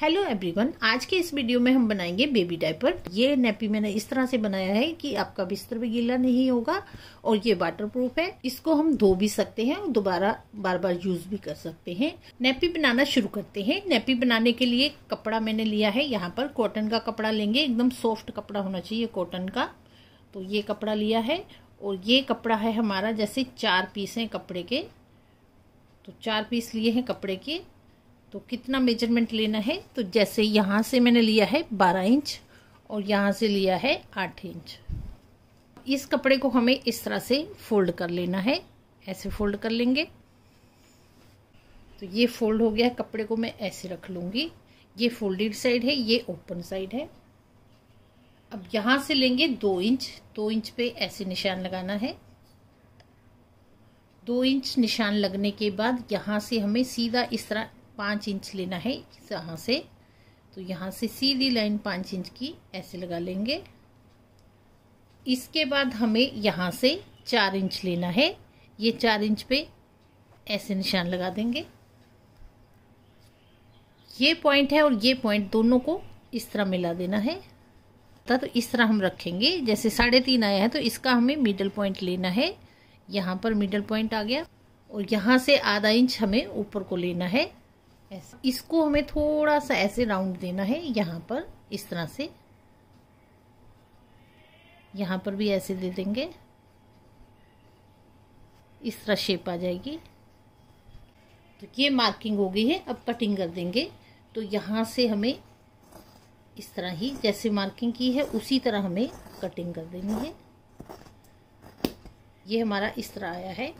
hello everyone आज के इस वीडियो में हम बनाएंगे बेबी डायपर ये नेपी मैंने इस तरह से बनाया है कि आपका बिस्तर भी गीला नहीं होगा और ये वाटर प्रूफ है इसको हम धो भी सकते हैं और दोबारा बार बार यूज भी कर सकते हैं नेपी बनाना शुरू करते हैं नेपी बनाने के लिए कपड़ा मैंने लिया है यहाँ पर कॉटन का कपड़ा लेंगे एकदम सॉफ्ट कपड़ा होना चाहिए कॉटन का तो ये कपड़ा लिया है और ये कपड़ा है हमारा जैसे चार पीस हैं कपड़े के तो चार पीस लिए हैं कपड़े के तो कितना मेजरमेंट लेना है तो जैसे यहाँ से मैंने लिया है बारह इंच और यहाँ से लिया है आठ इंच इस कपड़े को हमें इस तरह से फोल्ड कर लेना है ऐसे फोल्ड कर लेंगे तो ये फोल्ड हो गया कपड़े को मैं ऐसे रख लूँगी ये फोल्डेड साइड है ये ओपन साइड है अब यहाँ से लेंगे दो इंच दो इंच पे ऐसे निशान लगाना है दो इंच निशान लगने के बाद यहाँ से हमें सीधा इस तरह पाँच इंच लेना है यहाँ से तो यहाँ से सीधी लाइन पाँच इंच की ऐसे लगा लेंगे इसके बाद हमें यहाँ से चार इंच लेना है ये चार इंच पे ऐसे निशान लगा देंगे ये पॉइंट है और ये पॉइंट दोनों को इस तरह मिला देना है तब तो इस तरह हम रखेंगे जैसे साढ़े तीन आया है तो इसका हमें मिडल पॉइंट लेना है यहाँ पर मिडल पॉइंट आ गया और यहाँ से आधा इंच हमें ऊपर को लेना है ऐसे इसको हमें थोड़ा सा ऐसे राउंड देना है यहाँ पर इस तरह से यहाँ पर भी ऐसे दे देंगे इस तरह शेप आ जाएगी तो ये मार्किंग हो गई है अब कटिंग कर देंगे तो यहाँ से हमें इस तरह ही जैसे मार्किंग की है उसी तरह हमें कटिंग कर देनी है ये हमारा इस तरह आया है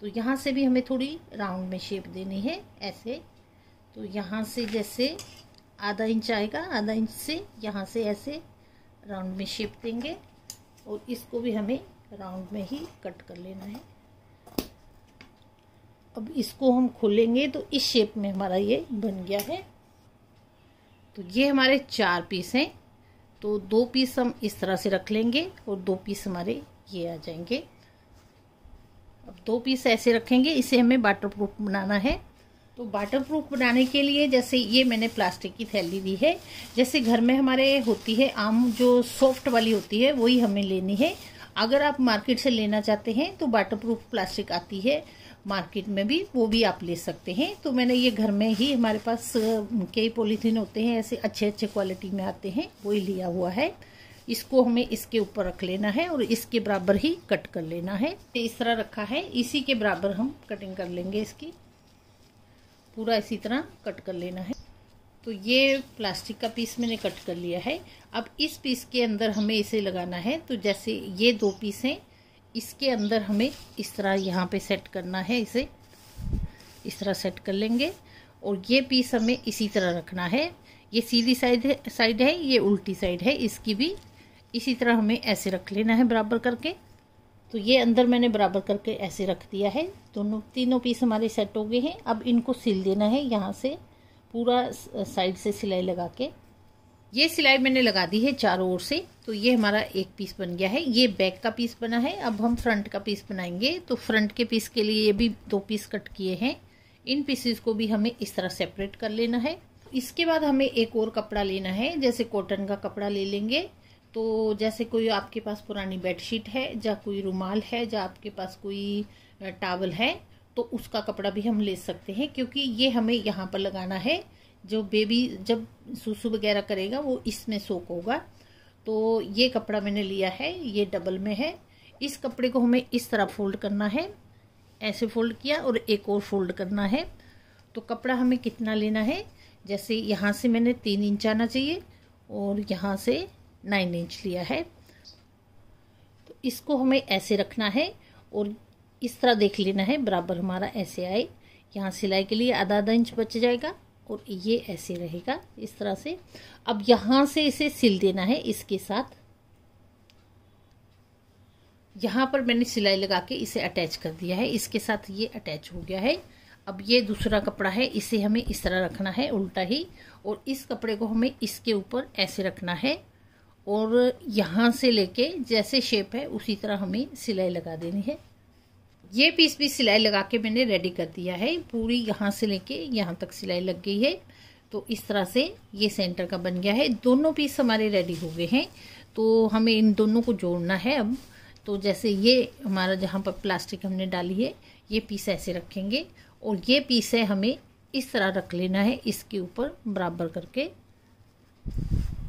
तो यहाँ से भी हमें थोड़ी राउंड में शेप देनी है ऐसे तो यहाँ से जैसे आधा इंच आएगा आधा इंच से यहाँ से ऐसे राउंड में शेप देंगे और इसको भी हमें राउंड में ही कट कर लेना है अब इसको हम खोलेंगे तो इस शेप में हमारा ये बन गया है तो ये हमारे चार पीस हैं तो दो पीस हम इस तरह से रख लेंगे और दो पीस हमारे ये आ जाएंगे अब दो पीस ऐसे रखेंगे इसे हमें वाटर प्रूफ बनाना है तो वाटर प्रूफ बनाने के लिए जैसे ये मैंने प्लास्टिक की थैली ली है जैसे घर में हमारे होती है आम जो सॉफ्ट वाली होती है वही हमें लेनी है अगर आप मार्केट से लेना चाहते हैं तो वाटर प्रूफ प्लास्टिक आती है मार्केट में भी वो भी आप ले सकते हैं तो मैंने ये घर में ही हमारे पास कई पॉलीथीन होते हैं ऐसे अच्छे अच्छे क्वालिटी में आते हैं वही लिया हुआ है इसको हमें इसके ऊपर रख लेना है और इसके बराबर ही कट कर लेना है इस तरह रखा है इसी के बराबर हम कटिंग कर लेंगे इसकी पूरा इसी तरह कट कर लेना है तो ये प्लास्टिक का पीस मैंने कट कर लिया है अब इस पीस के अंदर हमें इसे लगाना है तो जैसे ये दो पीस हैं इसके अंदर हमें इस तरह यहाँ पे सेट करना है इसे इस तरह सेट कर लेंगे और ये पीस हमें इसी तरह रखना है ये सीधी साइड साइड है ये उल्टी साइड है इसकी भी इसी तरह हमें ऐसे रख लेना है बराबर करके तो ये अंदर मैंने बराबर करके ऐसे रख दिया है दोनों तीनों पीस हमारे सेट हो गए हैं अब इनको सिल देना है यहाँ से पूरा साइड से सिलाई लगा के ये सिलाई मैंने लगा दी है चारों ओर से तो ये हमारा एक पीस बन गया है ये बैक का पीस बना है अब हम फ्रंट का पीस बनाएंगे तो फ्रंट के पीस के लिए ये भी दो पीस कट किए हैं इन पीसेस को भी हमें इस तरह सेपरेट कर लेना है इसके बाद हमें एक और कपड़ा लेना है जैसे कॉटन का कपड़ा ले लेंगे तो जैसे कोई आपके पास पुरानी बेडशीट है या कोई रुमाल है या आपके पास कोई टावल है तो उसका कपड़ा भी हम ले सकते हैं क्योंकि ये हमें यहाँ पर लगाना है जो बेबी जब सूसू वगैरह करेगा वो इसमें सोक होगा तो ये कपड़ा मैंने लिया है ये डबल में है इस कपड़े को हमें इस तरह फोल्ड करना है ऐसे फोल्ड किया और एक और फोल्ड करना है तो कपड़ा हमें कितना लेना है जैसे यहाँ से मैंने तीन इंच आना चाहिए और यहाँ से नाइन इंच लिया है तो इसको हमें ऐसे रखना है और इस तरह देख लेना है बराबर हमारा ऐसे आए यहाँ सिलाई के लिए आधा आधा इंच बच जाएगा और ये ऐसे रहेगा इस तरह से अब यहाँ से इसे सिल देना है इसके साथ यहाँ पर मैंने सिलाई लगा के इसे अटैच कर दिया है इसके साथ ये अटैच हो गया है अब ये दूसरा कपड़ा है इसे हमें इस तरह रखना है उल्टा ही और इस कपड़े को हमें इसके ऊपर ऐसे रखना है और यहाँ से लेके जैसे शेप है उसी तरह हमें सिलाई लगा देनी है ये पीस भी सिलाई लगा के मैंने रेडी कर दिया है पूरी यहाँ से लेके यहाँ तक सिलाई लग गई है तो इस तरह से ये सेंटर का बन गया है दोनों पीस हमारे रेडी हो गए हैं तो हमें इन दोनों को जोड़ना है अब तो जैसे ये हमारा जहाँ पर प्लास्टिक हमने डाली है ये पीस ऐसे रखेंगे और ये पीस है हमें इस तरह रख लेना है इसके ऊपर बराबर करके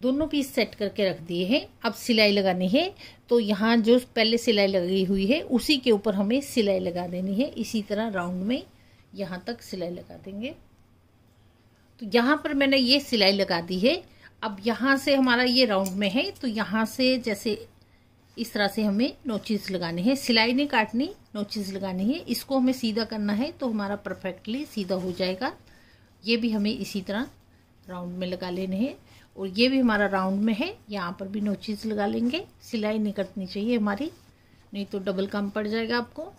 दोनों पीस सेट करके रख दिए हैं अब सिलाई लगानी है तो यहाँ जो पहले सिलाई लगी हुई है उसी के ऊपर हमें सिलाई लगा देनी है इसी तरह राउंड में यहाँ तक सिलाई लगा देंगे तो यहाँ पर मैंने ये सिलाई लगा दी है अब यहाँ से हमारा ये राउंड में है तो यहाँ से जैसे इस तरह से हमें नोचिस लगानी है सिलाई नहीं काटनी नोचिस लगानी है इसको हमें सीधा करना है तो हमारा परफेक्टली सीधा हो जाएगा ये भी हमें इसी तरह राउंड में लगा लेने हैं और ये भी हमारा राउंड में है यहाँ पर भी नोचिस लगा लेंगे सिलाई नहीं कटनी चाहिए हमारी नहीं तो डबल काम पड़ जाएगा आपको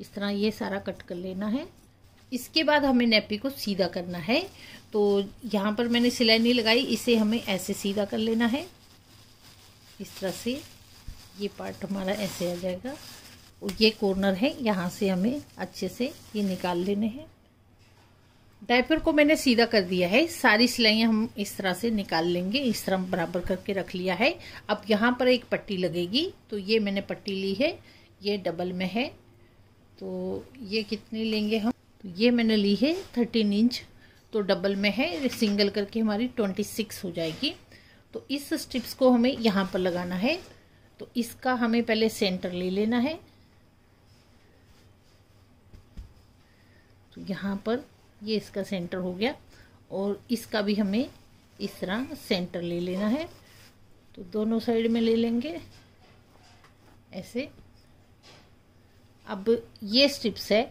इस तरह ये सारा कट कर लेना है इसके बाद हमें नेपी को सीधा करना है तो यहाँ पर मैंने सिलाई नहीं लगाई इसे हमें ऐसे सीधा कर लेना है इस तरह से ये पार्ट हमारा ऐसे आ जाएगा और ये कॉर्नर है यहाँ से हमें अच्छे से ये निकाल लेने हैं डायपर को मैंने सीधा कर दिया है सारी सिलाइयाँ हम इस तरह से निकाल लेंगे इस तरह बराबर करके रख लिया है अब यहाँ पर एक पट्टी लगेगी तो ये मैंने पट्टी ली है ये डबल में है तो ये कितनी लेंगे हम तो ये मैंने ली है थर्टीन इंच तो डबल में है सिंगल करके हमारी ट्वेंटी सिक्स हो जाएगी तो इस स्टिप्स को हमें यहाँ पर लगाना है तो इसका हमें पहले सेंटर ले लेना है तो यहाँ पर ये इसका सेंटर हो गया और इसका भी हमें इस तरह सेंटर ले लेना है तो दोनों साइड में ले लेंगे ऐसे अब ये स्ट्रिप्स है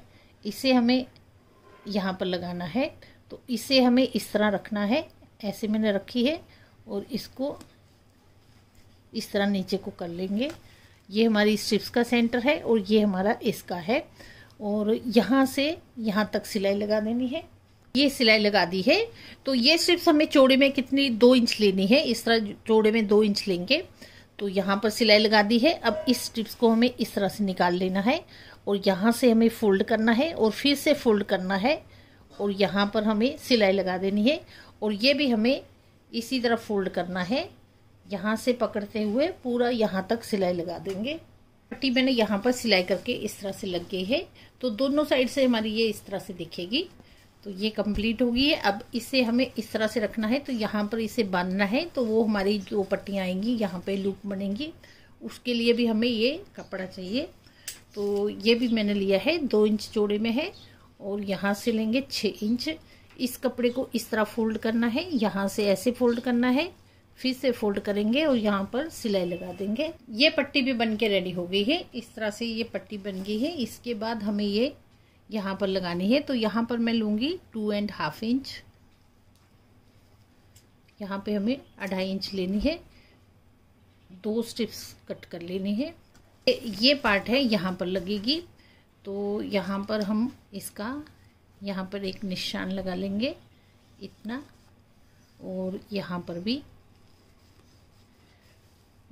इसे हमें यहाँ पर लगाना है तो इसे हमें इस तरह रखना है ऐसे मैंने रखी है और इसको इस तरह नीचे को कर लेंगे ये हमारी स्ट्रिप्स का सेंटर है और ये हमारा इसका है और यहाँ से यहाँ तक सिलाई लगा देनी है ये सिलाई लगा दी है तो ये सिर्फ हमें चौड़े में कितनी दो इंच लेनी है इस तरह चौड़े में दो इंच लेंगे तो यहाँ पर सिलाई लगा दी है अब इस स्ट्रिप्स को हमें इस तरह से निकाल लेना है और यहाँ से हमें फोल्ड करना है और फिर से फोल्ड करना है और यहाँ पर हमें सिलाई लगा देनी है और ये भी हमें इसी तरह फोल्ड करना है यहाँ से पकड़ते हुए पूरा यहाँ तक सिलाई लगा देंगे पट्टी मैंने यहाँ पर सिलाई करके इस तरह से लग गई है तो दोनों साइड से हमारी ये इस तरह से दिखेगी तो ये कंप्लीट हो गई है अब इसे हमें इस तरह से रखना है तो यहाँ पर इसे बांधना है तो वो हमारी जो पट्टियाँ आएंगी यहाँ पे लूप बनेंगी उसके लिए भी हमें ये कपड़ा चाहिए तो ये भी मैंने लिया है दो इंच जोड़े में है और यहाँ से लेंगे छः इंच इस कपड़े को इस तरह फोल्ड करना है यहाँ से ऐसे फोल्ड करना है फिर से फोल्ड करेंगे और यहाँ पर सिलाई लगा देंगे ये पट्टी भी बन के रेडी हो गई है इस तरह से ये पट्टी बन गई है इसके बाद हमें ये यहाँ पर लगानी है तो यहाँ पर मैं लूँगी टू एंड हाफ इंच यहाँ पे हमें अढ़ाई इंच लेनी है दो स्टिप्स कट कर लेनी है ये पार्ट है यहाँ पर लगेगी तो यहाँ पर हम इसका यहाँ पर एक निशान लगा लेंगे इतना और यहाँ पर भी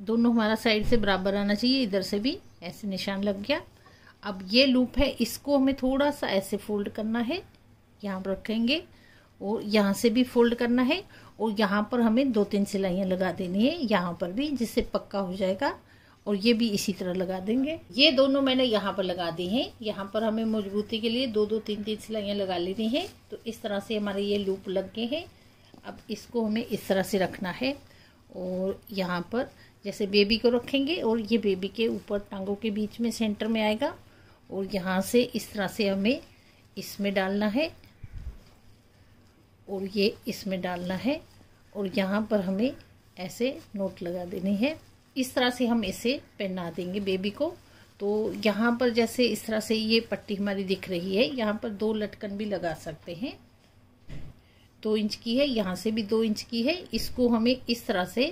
दोनों हमारा साइड से बराबर आना चाहिए इधर से भी ऐसे निशान लग गया अब ये लूप है इसको हमें थोड़ा सा ऐसे फोल्ड करना है यहाँ पर रखेंगे और यहाँ से भी फोल्ड करना है और यहाँ पर हमें दो तीन सिलाइयाँ लगा देनी है यहाँ पर भी जिससे पक्का हो जाएगा और ये भी इसी तरह लगा देंगे ये दोनों मैंने यहाँ पर लगा दी हैं यहाँ पर हमें मजबूती के लिए दो दो तीन तीन सिलाइयाँ लगा लेनी हैं तो इस तरह से हमारे ये लूप लग गए हैं अब इसको हमें इस तरह से रखना है और यहाँ पर जैसे बेबी को रखेंगे और ये बेबी के ऊपर टांगों के बीच में सेंटर में आएगा और यहाँ से इस तरह से हमें इसमें डालना है और ये इसमें डालना है और यहाँ पर हमें ऐसे नोट लगा देनी है इस तरह से हम इसे पहना देंगे बेबी को तो यहाँ पर जैसे इस तरह से ये पट्टी हमारी दिख रही है यहाँ पर दो लटकन भी लगा सकते हैं दो इंच की है यहाँ से भी दो इंच की है इसको हमें इस तरह से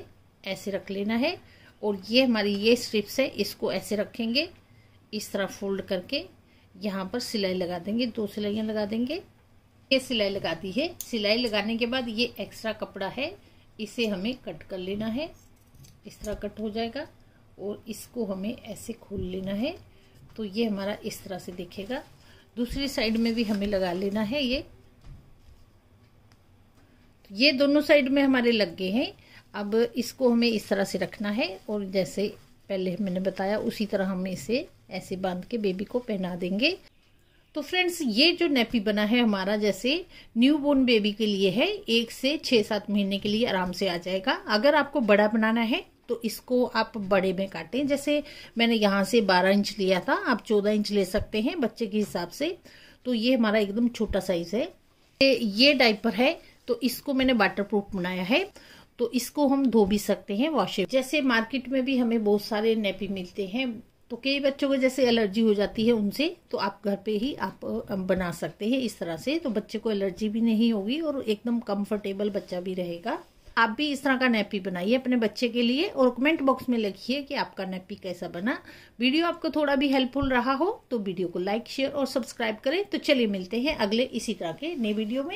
ऐसे रख लेना है और ये हमारी ये स्ट्रिप्स है इसको ऐसे रखेंगे इस तरह फोल्ड करके यहाँ पर सिलाई लगा देंगे दो सिलाइयाँ लगा देंगे ये सिलाई लगा दी है सिलाई लगाने के बाद ये एक्स्ट्रा कपड़ा है इसे हमें कट कर लेना है इस तरह कट हो जाएगा और इसको हमें ऐसे खोल लेना है तो ये हमारा इस तरह से दिखेगा दूसरी साइड में भी हमें लगा लेना है ये तो ये दोनों साइड में हमारे लग गए हैं अब इसको हमें इस तरह से रखना है और जैसे पहले मैंने बताया उसी तरह हम इसे ऐसे बांध के बेबी को पहना देंगे तो फ्रेंड्स ये जो नेपी बना है हमारा जैसे न्यू बोर्न बेबी के लिए है एक से छः सात महीने के लिए आराम से आ जाएगा अगर आपको बड़ा बनाना है तो इसको आप बड़े में काटें जैसे मैंने यहाँ से 12 इंच लिया था आप 14 इंच ले सकते हैं बच्चे के हिसाब से तो ये हमारा एकदम छोटा साइज है ये डाइपर है तो इसको मैंने वाटर प्रूफ बनाया है तो इसको हम धो भी सकते हैं वॉशिंग जैसे मार्केट में भी हमें बहुत सारे नेपी मिलते हैं तो कई बच्चों को जैसे एलर्जी हो जाती है उनसे तो आप घर पे ही आप बना सकते हैं इस तरह से तो बच्चे को एलर्जी भी नहीं होगी और एकदम कंफर्टेबल बच्चा भी रहेगा आप भी इस तरह का नेपी बनाइए अपने बच्चे के लिए और कमेंट बॉक्स में लिखिए कि आपका नेपी कैसा बना वीडियो आपको थोड़ा भी हेल्पफुल रहा हो तो वीडियो को लाइक शेयर और सब्सक्राइब करें तो चलिए मिलते हैं अगले इसी तरह के नए वीडियो में